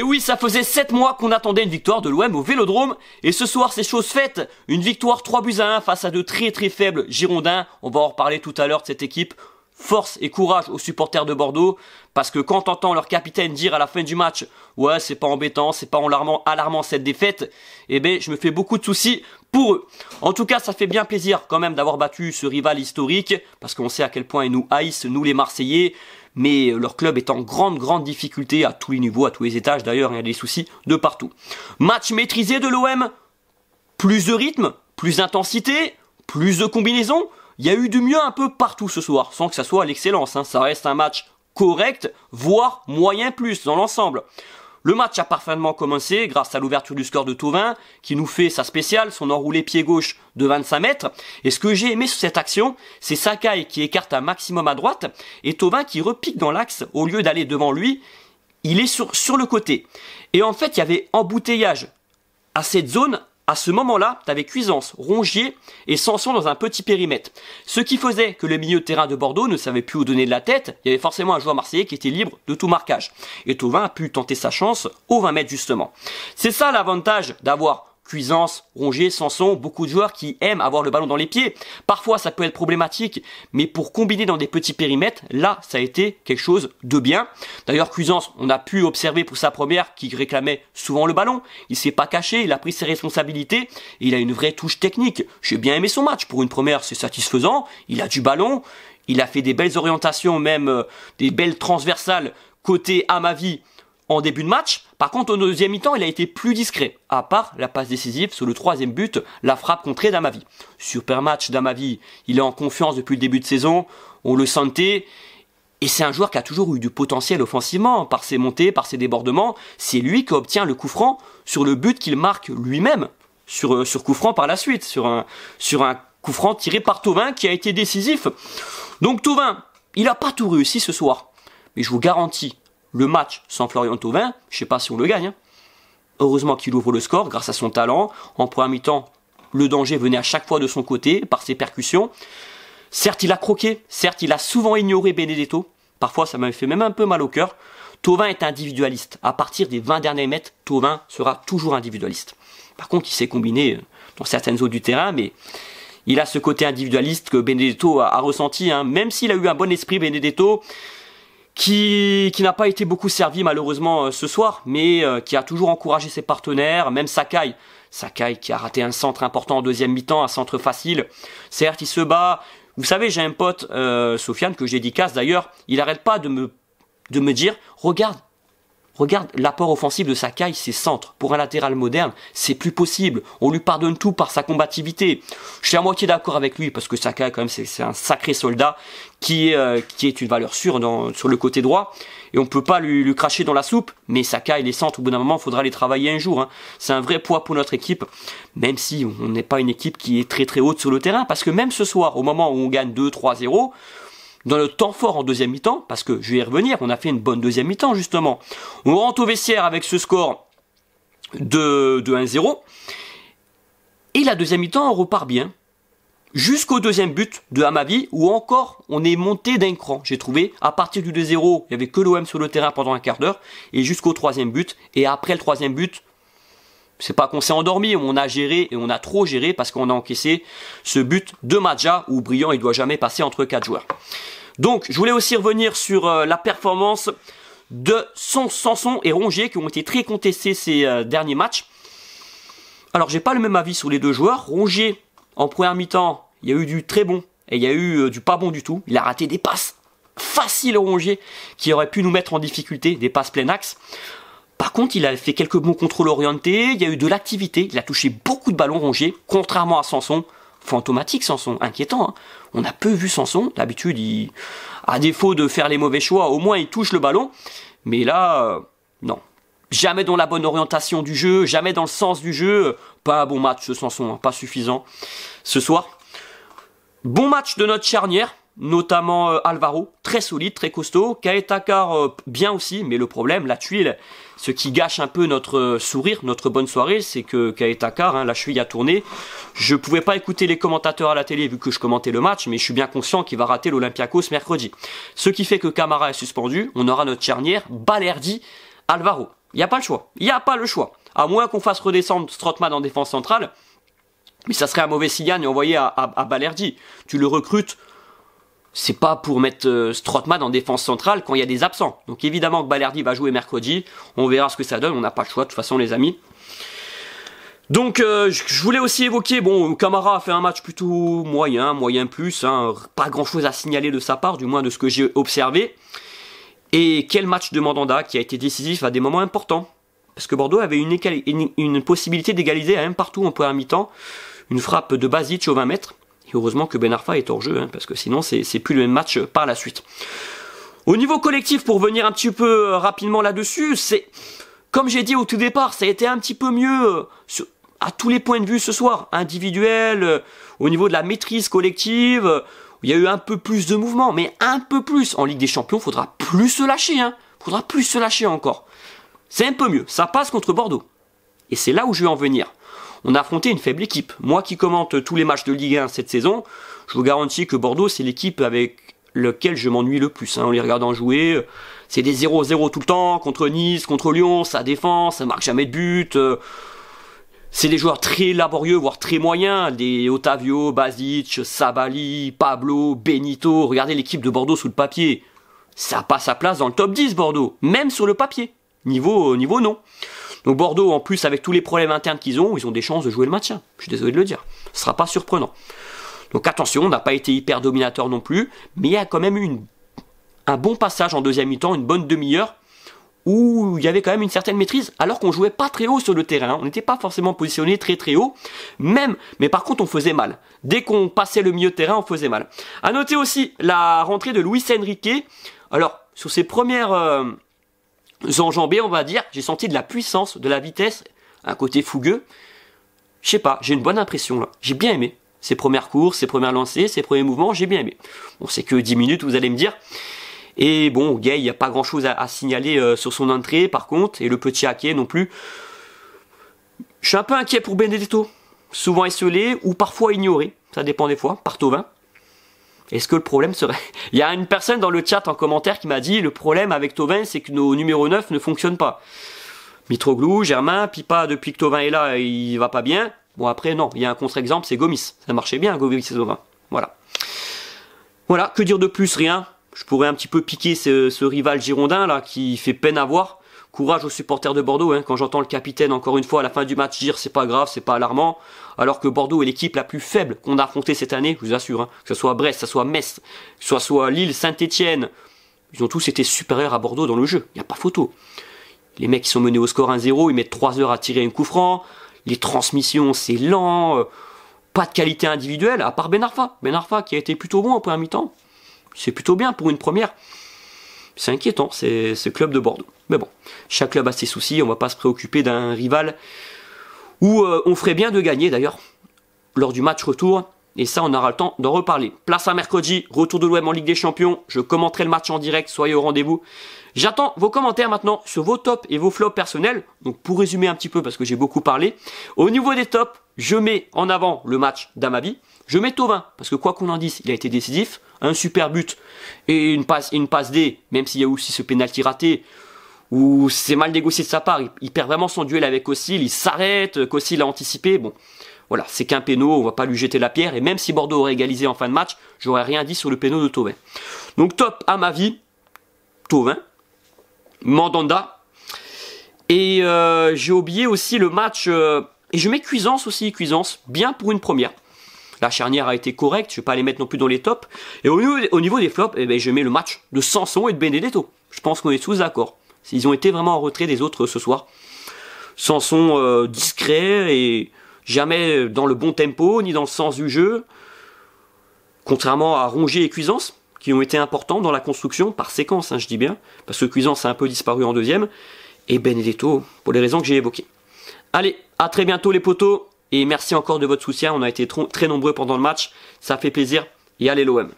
Et oui, ça faisait 7 mois qu'on attendait une victoire de l'OM au Vélodrome, et ce soir c'est chose faite, une victoire 3 buts à 1 face à de très très faibles Girondins, on va en reparler tout à l'heure de cette équipe, force et courage aux supporters de Bordeaux, parce que quand t'entends leur capitaine dire à la fin du match « Ouais, c'est pas embêtant, c'est pas alarmant, alarmant cette défaite », eh ben je me fais beaucoup de soucis pour eux. En tout cas, ça fait bien plaisir quand même d'avoir battu ce rival historique, parce qu'on sait à quel point ils nous haïssent, nous les Marseillais, mais euh, leur club est en grande, grande difficulté à tous les niveaux, à tous les étages d'ailleurs, il y a des soucis de partout. Match maîtrisé de l'OM, plus de rythme, plus d'intensité, plus de combinaisons. Il y a eu du mieux un peu partout ce soir, sans que ça soit à l'excellence. Hein. Ça reste un match correct, voire moyen plus dans l'ensemble. Le match a parfaitement commencé grâce à l'ouverture du score de Tauvin qui nous fait sa spéciale, son enroulé pied gauche de 25 mètres. Et ce que j'ai aimé sur cette action, c'est Sakai qui écarte un maximum à droite et Tauvin qui repique dans l'axe au lieu d'aller devant lui. Il est sur, sur le côté. Et en fait, il y avait embouteillage à cette zone à ce moment-là, tu avais Cuisance, Rongier et Sanson dans un petit périmètre. Ce qui faisait que le milieu de terrain de Bordeaux ne savait plus où donner de la tête, il y avait forcément un joueur marseillais qui était libre de tout marquage. Et Tauvin a pu tenter sa chance au 20 mètres justement. C'est ça l'avantage d'avoir Cuisance, Rongier, Sanson, beaucoup de joueurs qui aiment avoir le ballon dans les pieds. Parfois, ça peut être problématique, mais pour combiner dans des petits périmètres, là, ça a été quelque chose de bien. D'ailleurs, Cuisance, on a pu observer pour sa première qu'il réclamait souvent le ballon. Il s'est pas caché, il a pris ses responsabilités et il a une vraie touche technique. J'ai bien aimé son match. Pour une première, c'est satisfaisant. Il a du ballon. Il a fait des belles orientations, même euh, des belles transversales côté vie en début de match. Par contre, au deuxième mi-temps, il a été plus discret, à part la passe décisive sur le troisième but, la frappe contrée d'Amavi. Super match d'Amavi, il est en confiance depuis le début de saison, on le sentait, et c'est un joueur qui a toujours eu du potentiel offensivement, par ses montées, par ses débordements, c'est lui qui obtient le coup franc sur le but qu'il marque lui-même, sur, euh, sur coup franc par la suite, sur un, sur un coup franc tiré par Tauvin qui a été décisif. Donc Tovin, il n'a pas tout réussi ce soir, mais je vous garantis, le match sans Florian Thauvin, je sais pas si on le gagne. Hein. Heureusement qu'il ouvre le score grâce à son talent. En première temps le danger venait à chaque fois de son côté par ses percussions. Certes, il a croqué, certes, il a souvent ignoré Benedetto. Parfois, ça m'avait fait même un peu mal au cœur. Tovin est individualiste. À partir des 20 derniers mètres, Tovin sera toujours individualiste. Par contre, il s'est combiné euh, dans certaines zones du terrain, mais il a ce côté individualiste que Benedetto a, ressenti. Hein. Même s'il a eu un bon esprit, Benedetto, qui, n'a pas été beaucoup servi malheureusement euh, ce soir, mais euh, qui a toujours encouragé ses partenaires, même Sakai. Sakai qui a raté un centre important en deuxième mi-temps, un centre facile. Certes, il se bat. Vous savez, j'ai un pote, euh, Sofiane, que j'ai dit casse d'ailleurs, il n'arrête pas de me, de me dire, regarde, Regarde l'apport offensif de Sakai, c'est centre. Pour un latéral moderne, c'est plus possible. On lui pardonne tout par sa combativité. Je suis à moitié d'accord avec lui parce que Sakai, quand même, c'est un sacré soldat qui est, euh, qui est une valeur sûre sur le côté droit. Et on ne peut pas lui, lui cracher dans la soupe. Mais Sakai, les centres, au bout d'un moment, il faudra les travailler un jour. Hein. C'est un vrai poids pour notre équipe. Même si on n'est pas une équipe qui est très très haute sur le terrain. Parce que même ce soir, au moment où on gagne 2-3-0, dans le temps fort en deuxième mi-temps, parce que je vais y revenir, on a fait une bonne deuxième mi-temps justement. On rentre au vestiaire avec ce score de, 1-0. Et la deuxième mi-temps, on repart bien. Jusqu'au deuxième but de Hamavi, où encore on est monté d'un cran. J'ai trouvé, à partir du 2-0, il n'y avait que l'OM sur le terrain pendant un quart d'heure, et jusqu'au troisième but. Et après le troisième but, c'est pas qu'on s'est endormi, on a géré et on a trop géré parce qu'on a encaissé ce but de Madja où Brillant il doit jamais passer entre quatre joueurs. Donc je voulais aussi revenir sur euh, la performance de son Sanson et Rongier qui ont été très contestés ces euh, derniers matchs. Alors j'ai pas le même avis sur les deux joueurs. Rongier en première mi-temps, il y a eu du très bon et il y a eu euh, du pas bon du tout. Il a raté des passes faciles Rongier qui aurait pu nous mettre en difficulté, des passes plein axe. Par contre, il a fait quelques bons contrôles orientés, il y a eu de l'activité, il a touché beaucoup de ballons rongés, contrairement à Sanson. Fantomatique Sanson, inquiétant. Hein. On a peu vu Sanson, d'habitude, il... à défaut de faire les mauvais choix, au moins il touche le ballon. Mais là, euh, non. Jamais dans la bonne orientation du jeu, jamais dans le sens du jeu. Pas un bon match ce Sanson, hein, pas suffisant. Ce soir, bon match de notre charnière notamment euh, Alvaro, très solide, très costaud, Kaetakar euh, bien aussi, mais le problème, la tuile, ce qui gâche un peu notre euh, sourire, notre bonne soirée, c'est que Kaetakar, hein, la cheville a tourné. Je pouvais pas écouter les commentateurs à la télé vu que je commentais le match, mais je suis bien conscient qu'il va rater l'Olympiakos mercredi. Ce qui fait que Camara est suspendu, on aura notre charnière, Balerdi, Alvaro. Il n'y a pas le choix. Il n'y a pas le choix. À moins qu'on fasse redescendre Strotman en défense centrale, mais ça serait un mauvais signal envoyé à, à, à Balerdi. Tu le recrutes c'est pas pour mettre euh, Strotman en défense centrale quand il y a des absents. Donc évidemment que Balerdi va jouer mercredi. On verra ce que ça donne. On n'a pas le choix de toute façon, les amis. Donc euh, je voulais aussi évoquer, bon, Camara a fait un match plutôt moyen, moyen plus, hein, pas grand-chose à signaler de sa part, du moins de ce que j'ai observé. Et quel match de Mandanda qui a été décisif à des moments importants. Parce que Bordeaux avait une, possibilité d'égaliser à un hein, partout en première mi-temps. Une frappe de Basic au 20 mètres heureusement que Ben Arfa est hors jeu, hein, parce que sinon c'est plus le même match euh, par la suite. Au niveau collectif, pour venir un petit peu euh, rapidement là-dessus, c'est comme j'ai dit au tout départ, ça a été un petit peu mieux euh, à tous les points de vue ce soir, individuel, au niveau de la maîtrise collective. Il y a eu un peu plus de mouvement, mais un peu plus. En Ligue des Champions, faudra plus se lâcher, hein. Faudra plus se lâcher encore. C'est un peu mieux. Ça passe contre Bordeaux. Et c'est là où je vais en venir on a affronté une faible équipe. Moi qui commente tous les matchs de Ligue 1 cette saison, je vous garantis que Bordeaux, c'est l'équipe avec laquelle je m'ennuie le plus. Hein. en les regardant jouer, c'est des 0-0 tout le temps, contre Nice, contre Lyon, ça défend, ça marque jamais de but. Euh. c'est des joueurs très laborieux, voire très moyens, des Otavio, Basic, Sabali, Pablo, Benito. Regardez l'équipe de Bordeaux sous le papier. Ça passe sa place dans le top 10 Bordeaux, même sur le papier. Niveau, euh, niveau non. Donc Bordeaux, en plus, avec tous les problèmes internes qu'ils ont, ils ont des chances de jouer le maintien. Je suis désolé de le dire. Ce sera pas surprenant. Donc attention, on n'a pas été hyper dominateur non plus, mais il y a quand même eu une, un bon passage en deuxième mi-temps, une bonne demi-heure, où il y avait quand même une certaine maîtrise, alors qu'on jouait pas très haut sur le terrain. On n'était pas forcément positionné très très haut, même, mais par contre on faisait mal. Dès qu'on passait le milieu de terrain, on faisait mal. À noter aussi la rentrée de Luis Enrique. Alors, sur ses premières. Euh, enjambé, on va dire. J'ai senti de la puissance, de la vitesse, un côté fougueux. Je sais pas, j'ai une bonne impression là. J'ai bien aimé ses premières courses, ses premières lancées, ses premiers mouvements, j'ai bien aimé. On c'est que 10 minutes, vous allez me dire. Et bon, Gay, il n'y a pas grand chose à, signaler euh, sur son entrée, par contre, et le petit haquet non plus. Je suis un peu inquiet pour Benedetto. Souvent esselé ou parfois ignoré, ça dépend des fois, par Tovin. Est-ce que le problème serait... Il y a une personne dans le chat en commentaire qui m'a dit le problème avec Tovin c'est que nos numéros 9 ne fonctionnent pas. Mitroglou, Germain, Pipa depuis que Tovin est là il va pas bien. Bon après non, il y a un contre-exemple c'est Gomis. Ça marchait bien Gomis et Tovin. Voilà. Voilà, que dire de plus Rien. Je pourrais un petit peu piquer ce rival girondin là qui fait peine à voir. Courage aux supporters de Bordeaux, hein. quand j'entends le capitaine encore une fois à la fin du match dire c'est pas grave, c'est pas alarmant, alors que Bordeaux est l'équipe la plus faible qu'on a affrontée cette année, je vous assure, hein. que ce soit Brest, que ce soit Metz, que ce soit Lille, Saint-Etienne, ils ont tous été supérieurs à Bordeaux dans le jeu, il n'y a pas photo. Les mecs qui sont menés au score 1-0, ils mettent 3 heures à tirer un coup franc, les transmissions c'est lent, euh, pas de qualité individuelle, à part Benarfa, Benarfa qui a été plutôt bon en premier mi-temps, c'est plutôt bien pour une première. C'est inquiétant, c'est ce club de Bordeaux. Mais bon, chaque club a ses soucis, on va pas se préoccuper d'un rival où euh, on ferait bien de gagner d'ailleurs lors du match retour. Et ça, on aura le temps d'en reparler. Place à mercredi, retour de l'OM en Ligue des Champions. Je commenterai le match en direct, soyez au rendez-vous. J'attends vos commentaires maintenant sur vos tops et vos flops personnels. Donc pour résumer un petit peu, parce que j'ai beaucoup parlé, au niveau des tops, je mets en avant le match d'Amabi. Je mets Tovin, parce que quoi qu'on en dise, il a été décisif un super but et une passe, une passe D, même s'il y a aussi ce pénalty raté, où c'est mal négocié de sa part, il, perd vraiment son duel avec Ossil, il s'arrête, Ossil a anticipé, bon, voilà, c'est qu'un péno, on va pas lui jeter la pierre, et même si Bordeaux aurait égalisé en fin de match, j'aurais rien dit sur le péno de Tauvin. Donc top, à ma vie, Tauvin, Mandanda, et euh, j'ai oublié aussi le match, euh, et je mets Cuisance aussi, Cuisance, bien pour une première. La charnière a été correcte, je vais pas les mettre non plus dans les tops. Et au niveau, des flops, eh ben, je mets le match de Sanson et de Benedetto. Je pense qu'on est tous d'accord. Ils ont été vraiment en retrait des autres ce soir. Sanson euh, discret et jamais dans le bon tempo ni dans le sens du jeu. Contrairement à Rongier et Cuisance, qui ont été importants dans la construction, par séquence, hein, je dis bien, parce que Cuisance a un peu disparu en deuxième, et Benedetto, pour les raisons que j'ai évoquées. Allez, à très bientôt les potos et merci encore de votre soutien. On a été très nombreux pendant le match. Ça fait plaisir. Et allez l'OM.